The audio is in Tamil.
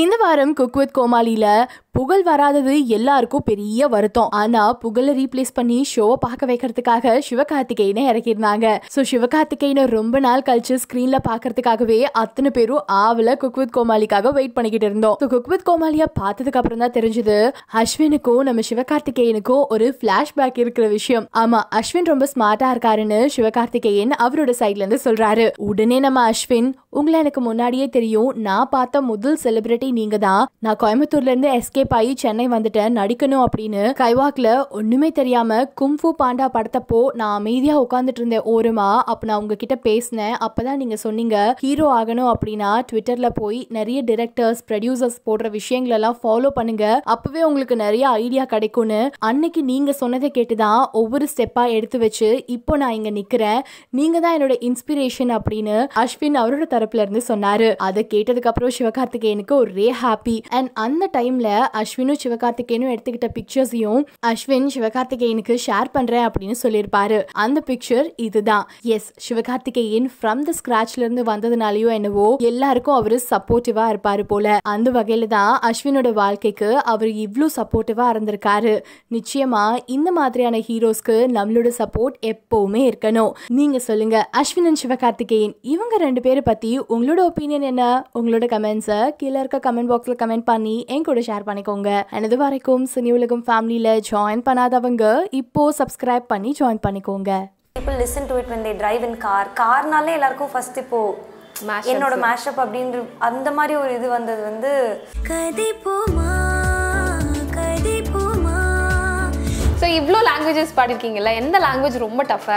இந்த வாரம் குக் வித் கோமாளியில் புகழ் வராதது எல்லாருக்கும் பெரிய வருத்தம் ஆனால் புகழை ரீப்ளேஸ் பண்ணி ஷோவை பார்க்க வைக்கிறதுக்காக சிவகார்த்திகேயனை இறக்கியிருந்தாங்க ஸோ சிவகார்த்திகேயனை ரொம்ப நாள் கழிச்சு ஸ்க்ரீனில் பார்க்கறதுக்காகவே அத்தனை பேரும் ஆவில் குக் வித் கோமாளிக்காக வெயிட் பண்ணிக்கிட்டு இருந்தோம் ஸோ குக் வித் கோமாளியை பார்த்ததுக்கு அப்புறம் தான் தெரிஞ்சது அஸ்வினுக்கும் நம்ம சிவகார்த்திகேயனுக்கும் ஒரு பேக் இருக்கிற விஷயம் ஆமாம் அஸ்வின் ரொம்ப ஸ்மார்ட்டாக இருக்காருன்னு சிவகார்த்திகேயன் அவரோட சைட்லேருந்து சொல்கிறாரு உடனே நம்ம அஸ்வின் உங்களை எனக்கு முன்னாடியே தெரியும் நான் பார்த்த முதல் செலிபிரிட்டி நீங்க தான் நான் கோயம்புத்தூர்ல இருந்து எஸ்கேப் ஆகி சென்னை வந்துட்டேன் நடிக்கணும் அப்படின்னு கைவாக்ல ஒண்ணுமே தெரியாம கும்ஃபு பாண்டா படத்தப்போ நான் அமைதியா உட்கார்ந்துட்டு இருந்தேன் ஓரமா அப்ப நான் உங்ககிட்ட பேசினேன் அப்பதான் நீங்க சொன்னீங்க ஹீரோ ஆகணும் அப்படின்னா ட்விட்டர்ல போய் நிறைய டிரெக்டர்ஸ் ப்ரொடியூசர்ஸ் போடுற விஷயங்கள் எல்லாம் ஃபாலோ பண்ணுங்க அப்பவே உங்களுக்கு நிறைய ஐடியா கிடைக்கும்னு அன்னைக்கு நீங்க சொன்னதை கேட்டுதான் ஒவ்வொரு ஸ்டெப்பா எடுத்து வச்சு இப்போ நான் இங்க நிக்கிறேன் நீங்க தான் என்னோட இன்ஸ்பிரேஷன் அப்படின்னு அஸ்வின் அவரோட தரப்புல இருந்து சொன்னாரு அதை கேட்டதுக்கு அப்புறம் சிவகார்த்திகேயனுக்கு ஒரே ஹாப்பி அண்ட் அந்த டைம்ல அஸ்வினும் சிவகார்த்திகேயனும் எடுத்துக்கிட்ட பிக்சர்ஸையும் அஸ்வின் சிவகார்த்திகேயனுக்கு ஷேர் பண்றேன் அப்படின்னு சொல்லியிருப்பாரு அந்த பிக்சர் இதுதான் எஸ் சிவகார்த்திகேயன் ஃப்ரம் த ஸ்கிராச்ல இருந்து வந்ததுனாலயோ என்னவோ எல்லாருக்கும் அவரு சப்போர்ட்டிவா இருப்பாரு போல அந்த வகையில தான் அஸ்வினோட வாழ்க்கைக்கு அவர் இவ்வளோ சப்போர்ட்டிவாக இருந்திருக்காரு நிச்சயமா இந்த மாதிரியான ஹீரோஸ்க்கு நம்மளோட சப்போர்ட் எப்பவுமே இருக்கணும் நீங்க சொல்லுங்க அஸ்வின் அண்ட் சிவகார்த்திகேயன் இவங்க ரெண்டு பேரை பத்தி பற்றி உங்களோட ஒப்பீனியன் என்ன உங்களோட கமெண்ட்ஸை கீழே இருக்க கமெண்ட் பாக்ஸில் கமெண்ட் பண்ணி என் கூட ஷேர் பண்ணிக்கோங்க எனது வரைக்கும் சினி உலகம் ஃபேமிலியில் ஜாயின் பண்ணாதவங்க இப்போ சப்ஸ்கிரைப் பண்ணி ஜாயின் பண்ணிக்கோங்க people listen to it when they drive in car கார்னாலே எல்லாருக்கும் ஃபர்ஸ்ட் இப்போ என்னோட மேஷப் அப்படின்ற அந்த மாதிரி ஒரு இது வந்தது வந்து கதை போமா ஸோ இவ்வளோ லாங்குவேஜஸ் பாடிருக்கீங்கல்ல எந்த லாங்குவேஜ் ரொம்ப டஃப்பாக